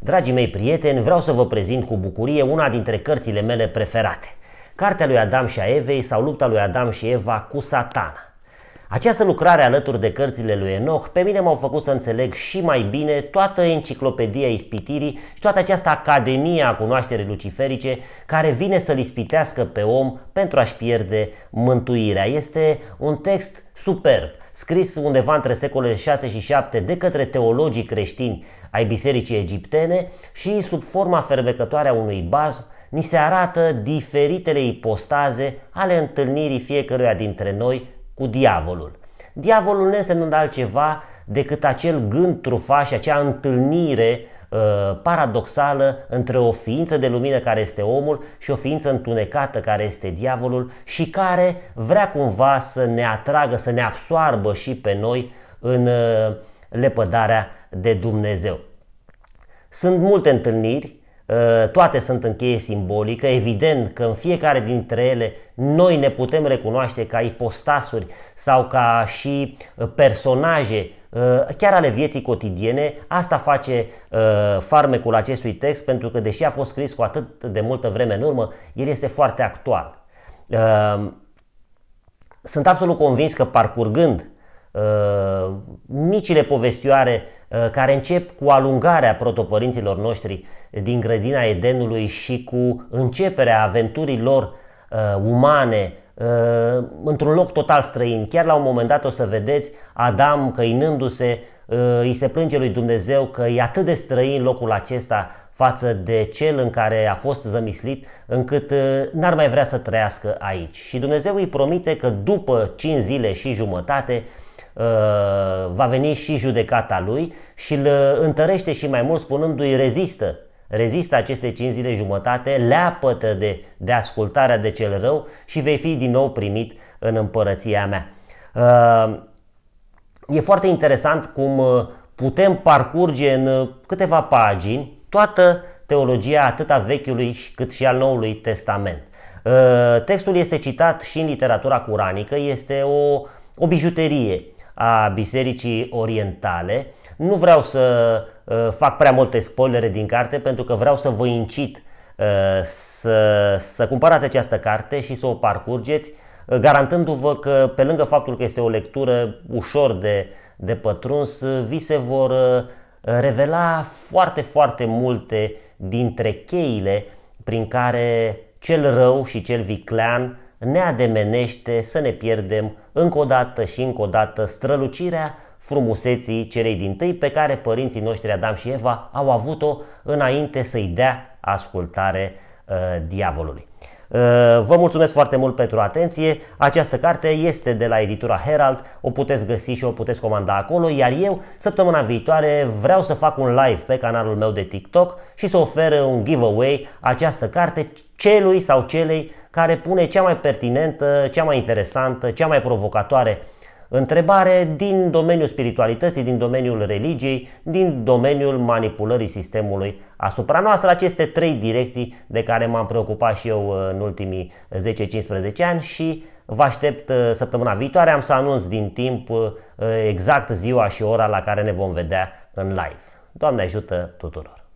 Dragii mei prieteni, vreau să vă prezint cu bucurie una dintre cărțile mele preferate. Cartea lui Adam și a Evei sau lupta lui Adam și Eva cu satana. Această lucrare alături de cărțile lui Enoch pe mine m-au făcut să înțeleg și mai bine toată enciclopedia ispitirii și toată această academie a cunoașterii luciferice care vine să-l ispitească pe om pentru a-și pierde mântuirea. Este un text superb scris undeva între secolele 6 și 7 de către teologii creștini ai bisericii egiptene și sub forma fermecătoare a unui baz ni se arată diferitele ipostaze ale întâlnirii fiecăruia dintre noi cu diavolul. Diavolul însemnând altceva decât acel gând trufaș, acea întâlnire Uh, paradoxală între o ființă de lumină care este omul și o ființă întunecată care este diavolul și care vrea cumva să ne atragă, să ne absoarbă și pe noi în uh, lepădarea de Dumnezeu. Sunt multe întâlniri Eh, toate sunt cheie simbolică, evident că în fiecare dintre ele noi ne putem recunoaște ca ipostasuri sau ca și eh, personaje eh, chiar ale vieții cotidiene. Asta face farmecul acestui text pentru că deși a fost scris cu atât de multă vreme în urmă, el este foarte actual. Sunt absolut convins că parcurgând Uh, micile povestioare uh, care încep cu alungarea protopărinților noștri din grădina Edenului și cu începerea aventurii lor uh, umane uh, într-un loc total străin. Chiar la un moment dat o să vedeți Adam căinându-se, uh, îi se plânge lui Dumnezeu că e atât de străin locul acesta față de cel în care a fost zămislit, încât uh, n-ar mai vrea să trăiască aici. Și Dumnezeu îi promite că după 5 zile și jumătate Uh, va veni și judecata lui și îl uh, întărește și mai mult spunându-i rezistă, rezistă aceste 5 zile jumătate, leapătă de, de ascultarea de cel rău și vei fi din nou primit în împărăția mea. Uh, e foarte interesant cum putem parcurge în câteva pagini toată teologia atât a Vechiului cât și al Noului Testament. Textul este citat și în literatura curanică, este o, o bijuterie a Bisericii Orientale. Nu vreau să uh, fac prea multe spoilere din carte pentru că vreau să vă incit uh, să, să cumpărați această carte și să o parcurgeți, uh, garantându-vă că pe lângă faptul că este o lectură ușor de, de pătruns, vi se vor revela foarte, foarte multe dintre cheile prin care cel rău și cel viclean ne ademenește să ne pierdem încă o dată și încă o dată strălucirea frumuseții celei din tâi pe care părinții noștri Adam și Eva au avut-o înainte să-i dea ascultare uh, diavolului. Uh, vă mulțumesc foarte mult pentru atenție. Această carte este de la editura Herald, o puteți găsi și o puteți comanda acolo, iar eu săptămâna viitoare vreau să fac un live pe canalul meu de TikTok și să ofer un giveaway această carte celui sau celei care pune cea mai pertinentă, cea mai interesantă, cea mai provocatoare Întrebare din domeniul spiritualității, din domeniul religiei, din domeniul manipulării sistemului asupra noastră, aceste trei direcții de care m-am preocupat și eu uh, în ultimii 10-15 ani și vă aștept uh, săptămâna viitoare, am să anunț din timp uh, exact ziua și ora la care ne vom vedea în live. Doamne ajută tuturor!